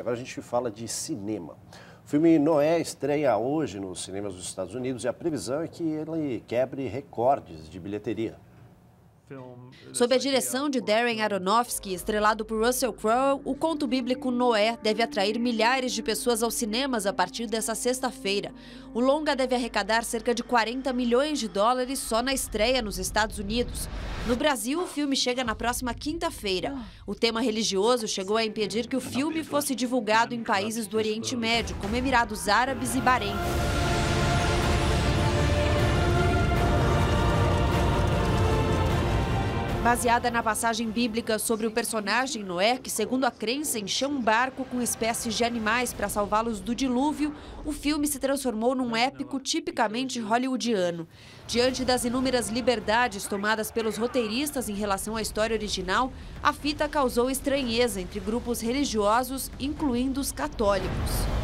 Agora a gente fala de cinema. O filme Noé estreia hoje nos cinemas dos Estados Unidos e a previsão é que ele quebre recordes de bilheteria. Eh, Sob a direção de Darren Aronofsky, estrelado por Russell Crowe, o conto bíblico Noé deve atrair milhares de pessoas aos cinemas a partir dessa sexta-feira. O longa deve arrecadar cerca de 40 milhões de dólares só na estreia nos Estados Unidos. No Brasil, o filme chega na próxima quinta-feira. O tema religioso chegou a impedir que o filme fosse divulgado em países do Oriente Médio, como Emirados Árabes e Bahrein. Baseada na passagem bíblica sobre o personagem Noé, que, segundo a crença, encheu um barco com espécies de animais para salvá-los do dilúvio, o filme se transformou num épico tipicamente hollywoodiano. Diante das inúmeras liberdades tomadas pelos roteiristas em relação à história original, a fita causou estranheza entre grupos religiosos, incluindo os católicos.